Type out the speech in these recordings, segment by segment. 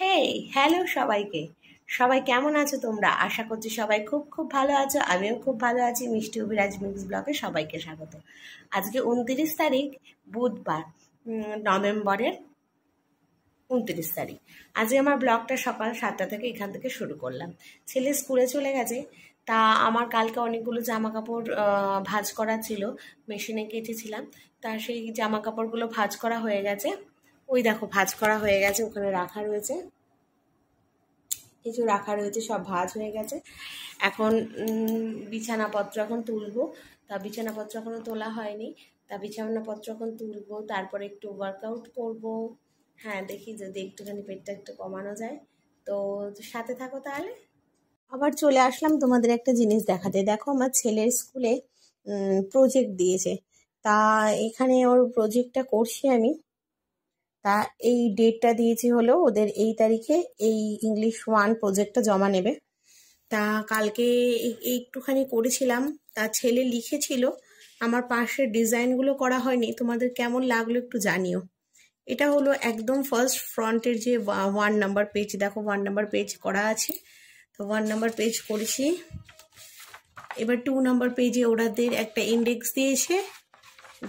হে hello সবাইকে সবাই কেমন আছো তোমরা আশা করছি সবাই খুব খুব ভালো আছো আমিও খুব ভালো আছি মিষ্টি অভিরাজ মিক্স ব্লকে সবাইকে স্বাগত আজকে উনত্রিশ তারিখ বুধবার নভেম্বরের উনত্রিশ তারিখ আজকে আমার ব্লগটা সকাল সাতটা থেকে এখান থেকে শুরু করলাম ছেলে স্কুলে চলে গেছে তা আমার কালকে অনেকগুলো জামা কাপড় ভাজ করা ছিল মেশিনে কেটেছিলাম তা সেই জামা কাপড়গুলো ভাজ করা হয়ে গেছে ওই দেখো ভাজ করা হয়ে গেছে ওখানে রাখা রয়েছে কিছু রাখা রয়েছে সব ভাজ হয়ে গেছে এখন বিছানাপত্র এখন তুলবো তা বিছানাপত্র এখনও তোলা হয়নি তা বিছানাপত্র এখন তুলবো তারপরে একটু ওয়ার্কআউট করবো হ্যাঁ দেখি যদি একটুখানি পেটটা একটু কমানো যায় তো সাথে থাকো তাহলে আবার চলে আসলাম তোমাদের একটা জিনিস দেখাতে দেখো আমার ছেলের স্কুলে প্রজেক্ট দিয়েছে তা এখানে ওর প্রজেক্টটা করছি আমি তা এই ডেটটা দিয়েছি হলো ওদের এই তারিখে এই ইংলিশ ওয়ান প্রজেক্টটা জমা নেবে তা কালকে একটুখানি করেছিলাম তা ছেলে লিখেছিল আমার পাশের ডিজাইনগুলো করা হয়নি তোমাদের কেমন লাগলো একটু জানিও এটা হলো একদম ফার্স্ট ফ্রন্টের যে ওয়ান নাম্বার পেজ দেখো ওয়ান নাম্বার পেজ করা আছে তো ওয়ান নাম্বার পেজ করেছি এবার টু নাম্বার পেজে ওরাদের একটা ইন্ডেক্স দিয়েছে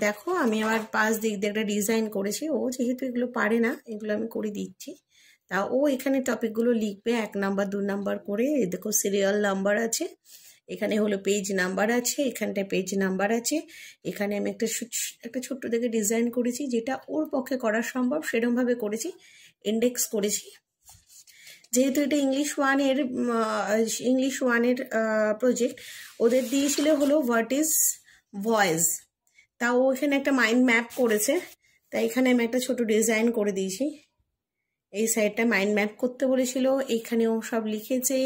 দেখো আমি আমার পাশ দিক দিয়ে একটা ডিজাইন করেছি ও যেহেতু এগুলো পারে না এগুলো আমি করে দিচ্ছি তা ও এখানে টপিকগুলো লিখবে এক নাম্বার দু নাম্বার করে দেখো সিরিয়াল নাম্বার আছে এখানে হলো পেজ নাম্বার আছে এখানটায় পেজ নাম্বার আছে এখানে আমি একটা একটা ছোট্ট দেখে ডিজাইন করেছি যেটা ওর পক্ষে করা সম্ভব সেরমভাবে করেছি ইন্ডেক্স করেছি যেহেতু এটা ইংলিশ ওয়ানের ইংলিশ ওয়ানের প্রজেক্ট ওদের দিয়েছিল হলো হোয়াট ইজ ভয়েস তাও এখানে একটা মাইন্ড ম্যাপ করেছে তাই এখানে আমি একটা ছোট ডিজাইন করে দিয়েছি এই সাইডটা মাইন্ড ম্যাপ করতে বলেছিল এখানেও সব লিখেছে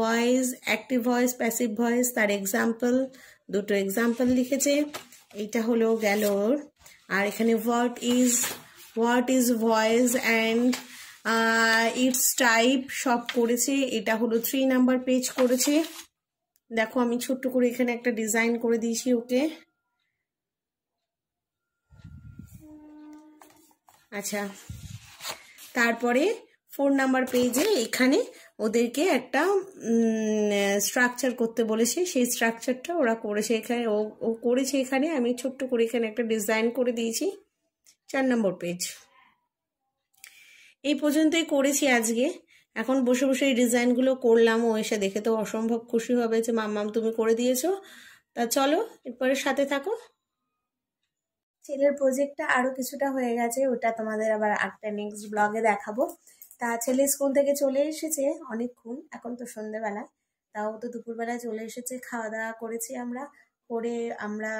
voice active voice passive voice তার এক্সাম্পল দুটো এক্সাম্পল লিখেছে এইটা হলো গেল আর এখানে what is what is voice and its type সব করেছে এটা হলো থ্রি নাম্বার পেজ করেছে দেখো আমি ছোট্ট করে এখানে একটা ডিজাইন করে দিয়েছি ওকে আচ্ছা তারপরে ফোর নাম্বার পেজে এখানে ওদেরকে একটা স্ট্রাকচার করতে বলেছে সেই স্ট্রাকচারটা ওরা করেছে এখানে ও ও করেছে এখানে আমি ছোট্ট করে এখানে একটা ডিজাইন করে দিয়েছি চার নম্বর পেজ এই পর্যন্তই করেছি আজকে এখন বসে বসে এই ডিজাইনগুলো করলাম ও এসে দেখে তো অসম্ভব খুশি হবে যে মাম্মাম তুমি করে দিয়েছো তা চলো এরপরে সাথে থাকো ছেলের প্রজেক্টটা আরও কিছুটা হয়ে গেছে ওটা তোমাদের আবার একটা নেক্সট ব্লগে দেখাবো তা ছেলে স্কুল থেকে চলে এসেছে অনেকক্ষণ এখন তো সন্ধ্যেবেলা তাও তো দুপুরবেলা চলে এসেছে খাওয়া দাওয়া করেছি আমরা করে আমরা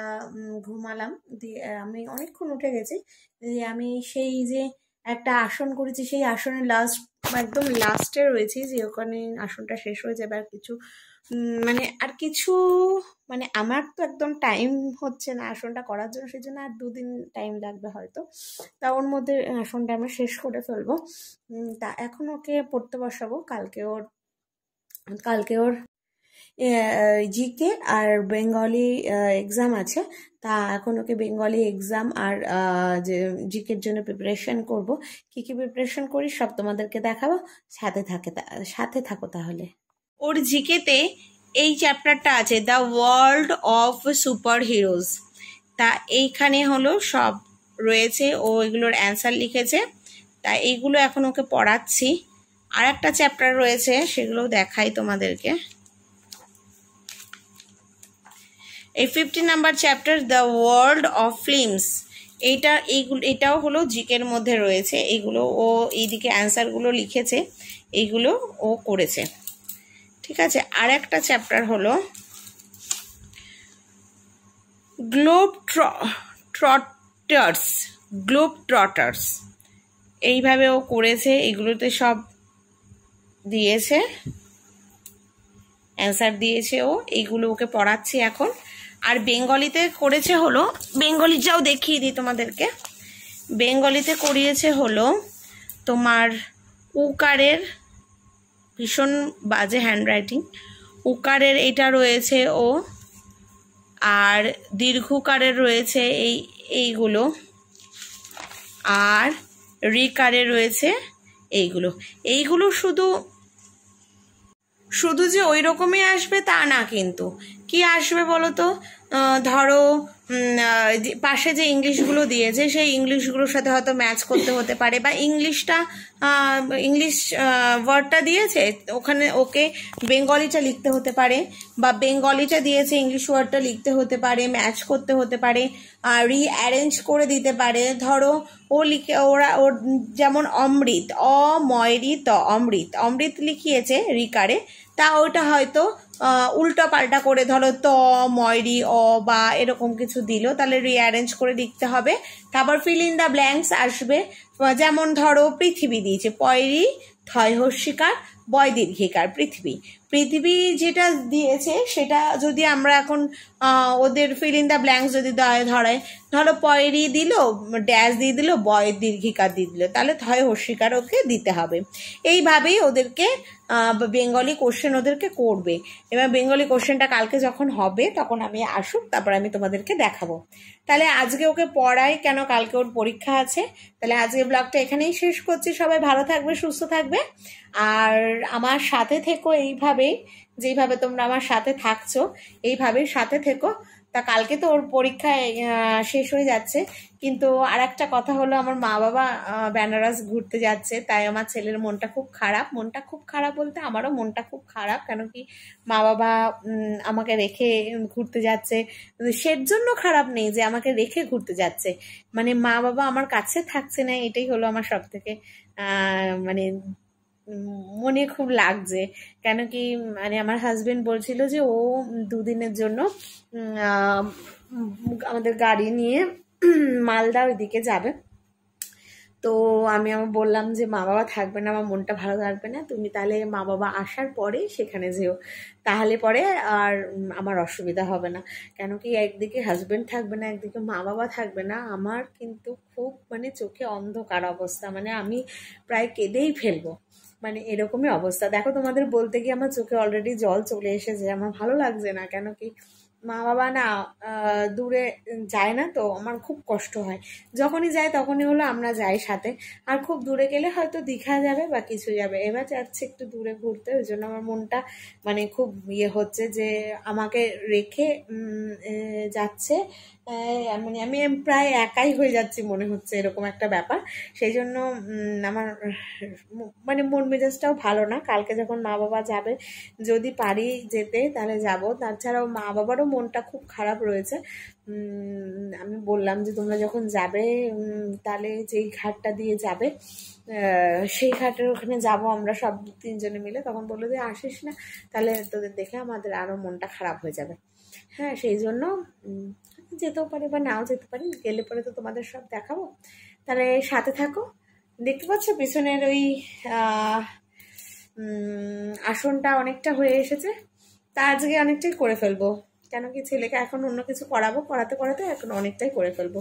ঘুমালাম দিয়ে আমি অনেকক্ষণ উঠে গেছি দিয়ে আমি সেই যে একটা আসন করেছি সেই আসনের লাস্ট একদম লাস্টে রয়েছি যে ওখানে আসনটা শেষ হয়ে যাবে আর কিছু মানে আর কিছু মানে আমার তো একদম টাইম হচ্ছে না আসনটা করার জন্য সেই জন্য আর দুদিন টাইম লাগবে হয়তো তা ওর মধ্যে আসনটা আমরা শেষ করে ফেলবো তা এখন ওকে পড়তে বসাবো কালকে ওর কালকে ওর জিকে আর বেঙ্গলি এক্সাম আছে তা এখন ওকে বেঙ্গলি এক্সাম আর যে জিকের জন্য প্রিপারেশন করব কী কী প্রিপারেশন করি সব তোমাদেরকে দেখাবো সাথে থাকে সাথে থাকো তাহলে ওর জিকেতে এই চ্যাপ্টারটা আছে the world of super heroes তা এইখানে হলো সব রয়েছে ও এগুলোর অ্যান্সার লিখেছে তা এইগুলো এখন ওকে পড়াচ্ছি আর একটা চ্যাপ্টার রয়েছে সেগুলো দেখাই তোমাদেরকে এই fifty number chapter the world of films এইটা এইগুলো এটাও হলো জিকের মধ্যে রয়েছে এইগুলো ও এইদিকে অ্যান্সারগুলো লিখেছে এইগুলো ও করেছে ঠিক আছে আর একটা চ্যাপ্টার হলো গ্লোব ট্রটার্স গ্লোব ট্রটার্স এইভাবে ও করেছে এগুলোতে সব দিয়েছে অ্যান্সার দিয়েছে ও এইগুলো ওকে পড়াচ্ছি এখন আর বেঙ্গলিতে করেছে হলো যাও দেখিয়ে দিই তোমাদেরকে বেঙ্গলিতে করিয়েছে হলো তোমার উকারের ভীষণ বাজে হ্যান্ডরাইটিং উকারের এটা রয়েছে ও আর দীর্ঘকারের রয়েছে এই এইগুলো আর রিকারে রয়েছে এইগুলো এইগুলো শুধু শুধু যে ওই রকমই আসবে তা না কিন্তু কি আসবে বলো তো ধরো পাশে যে ইংলিশগুলো দিয়েছে সেই ইংলিশগুলোর সাথে হয়তো ম্যাচ করতে হতে পারে বা ইংলিশটা ইংলিশ ওয়ার্ডটা দিয়েছে ওখানে ওকে বেঙ্গলিটা লিখতে হতে পারে বা বেঙ্গলিটা দিয়েছে ইংলিশ ওয়ার্ডটা লিখতে হতে পারে ম্যাচ করতে হতে পারে আর রিঅ্যারেঞ্জ করে দিতে পারে ধরো ও লিখে ওরা ওর যেমন অমৃত অময়ৃত অমৃত অমৃত লিখিয়েছে রিকারে তা ওটা হয়তো উল্টো পাল্টা করে ধরো ত ময়রি অ বা এরকম কিছু দিল তাহলে রিঅ্যারেঞ্জ করে লিখতে হবে তারপর ফিল ইন দ্য ব্ল্যাঙ্কস আসবে যেমন ধরো পৃথিবী দিয়েছে পয়রি থয় হস্যিকার বয় দীর্ঘিকার পৃথিবী পৃথিবী যেটা দিয়েছে সেটা যদি আমরা এখন ওদের ফিল ইন দ্য ব্ল্যাঙ্কস যদি ধরায় ধরো পয়েরি দিল ড্যাশ দিয়ে দিল বয় দীর্ঘিকা দিয়ে দিল তাহলে থয় হস্যিকার ওকে দিতে হবে এইভাবেই ওদেরকে বেঙ্গলি কোশ্চেন ওদেরকে করবে এবার বেঙ্গলি কোশ্চেনটা কালকে যখন হবে তখন আমি আসুক তারপর আমি তোমাদেরকে দেখাবো তাহলে আজকে ওকে পড়াই কেন কালকে ওর পরীক্ষা আছে তাহলে আজকে ব্লগটা এখানেই শেষ করছি সবাই ভালো থাকবে সুস্থ থাকবে আর আমার সাথে থেকে এইভাবে এইভাবেই যেইভাবে তোমরা আমার সাথে থাকছো এইভাবেই সাথে থেকো তা কালকে তো ওর পরীক্ষায় শেষ হয়ে যাচ্ছে কিন্তু আর একটা কথা হলো আমার মা বাবা বেনারস ঘুরতে যাচ্ছে তাই আমার ছেলের মনটা খুব খারাপ মনটা খুব খারাপ বলতে আমারও মনটা খুব খারাপ কেন কি মা বাবা আমাকে রেখে ঘুরতে যাচ্ছে সের জন্য খারাপ নেই যে আমাকে রেখে ঘুরতে যাচ্ছে মানে মা বাবা আমার কাছে থাকছে না এটাই হলো আমার সব থেকে মানে মনে খুব লাগছে কেন কি মানে আমার হাজবেন্ড বলছিল যে ও দুদিনের জন্য আমাদের গাড়ি নিয়ে মালদা ওইদিকে যাবে তো আমি আমার বললাম যে মা বাবা থাকবে না আমার মনটা ভালো থাকবে না তুমি তাহলে মা বাবা আসার পরে সেখানে যেও তাহলে পরে আর আমার অসুবিধা হবে না কেন কি একদিকে হাজব্যান্ড থাকবে না একদিকে মা বাবা থাকবে না আমার কিন্তু খুব মানে চোখে অন্ধকার অবস্থা মানে আমি প্রায় কেঁদেই ফেলবো মানে এরকমই অবস্থা দেখো তোমাদের বলতে গিয়ে আমার চোখে অলরেডি জল চলে এসেছে আমার ভালো লাগছে না কেন কি মা বাবা না দূরে যায় না তো আমার খুব কষ্ট হয় যখনই যায় তখনই হলো আমরা যাই সাথে আর খুব দূরে গেলে হয়তো দীঘা যাবে বা কিছু যাবে এবার যাচ্ছে একটু দূরে ঘুরতে ওই জন্য আমার মনটা মানে খুব ইয়ে হচ্ছে যে আমাকে রেখে যাচ্ছে মানে আমি প্রায় একাই হয়ে যাচ্ছি মনে হচ্ছে এরকম একটা ব্যাপার সেই জন্য আমার মানে মন মেজাজটাও ভালো না কালকে যখন মা বাবা যাবে যদি পারি যেতে তাহলে যাব তাছাড়াও মা বাবারও মনটা খুব খারাপ রয়েছে আমি বললাম যে তোমরা যখন যাবে তাহলে যেই ঘাটটা দিয়ে যাবে সেই ঘাটের ওখানে যাব আমরা সব তিনজনে মিলে তখন বললো যে আসিস না তাহলে তোদের দেখে আমাদের আরও মনটা খারাপ হয়ে যাবে হ্যাঁ সেই জন্য যেতেও পারি বা নাও যেতে পারি গেলে পরে তো তোমাদের সব দেখাবো তাহলে সাথে থাকো দেখতে পাচ্ছ পিছনের ওই আসনটা অনেকটা হয়ে এসেছে তা আজকে অনেকটাই করে ফেলবো কেন কি ছেলেকে এখন অন্য কিছু করাবো করাতে করাতে এখন অনেকটাই করে ফেলবো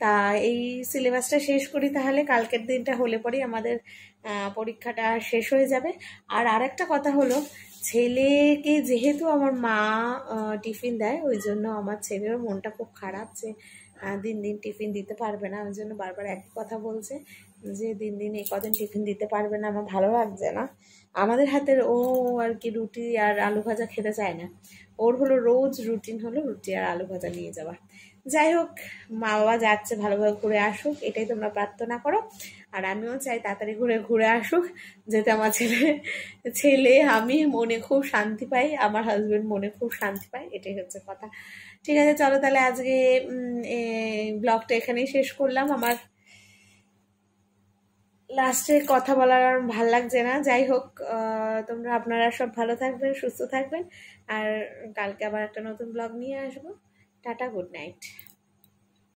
তা এই সিলেবাসটা শেষ করি তাহলে কালকের দিনটা হলে পরেই আমাদের পরীক্ষাটা শেষ হয়ে যাবে আর আরেকটা কথা হলো ছেলেকে যেহেতু আমার মা টিফিন দেয় ওই জন্য আমার ছেলেরও মনটা খুব খারাপ যে দিন দিন টিফিন দিতে পারবে না ওই জন্য বারবার একই কথা বলছে যে দিন দিন এই কদিন টিফিন দিতে পারবে না আমার ভালো লাগছে না আমাদের হাতের ও আর কি রুটি আর আলু ভাজা খেতে চায় না ওর হলো রোজ রুটিন হলো রুটি আর আলু ভাজা নিয়ে যাওয়া যাই হোক মা বাবা যাচ্ছে ভালোভাবে ঘুরে আসুক এটাই তোমরা প্রার্থনা করো আর আমিও চাই তাড়াতাড়ি ঘুরে ঘুরে আসুক যাতে আমার ছেলে ছেলে আমি মনে খুব শান্তি পাই আমার হাজব্যান্ড মনে খুব শান্তি পায় এটাই হচ্ছে কথা ঠিক আছে চলো তাহলে আজকে ব্লগটা এখানেই শেষ করলাম আমার লাস্টে কথা বলার আর ভাল লাগছে না যাই হোক তোমরা আপনারা সব ভালো থাকবেন সুস্থ থাকবেন আর কালকে আবার একটা নতুন ব্লগ নিয়ে আসবো টাটা গুড নাইট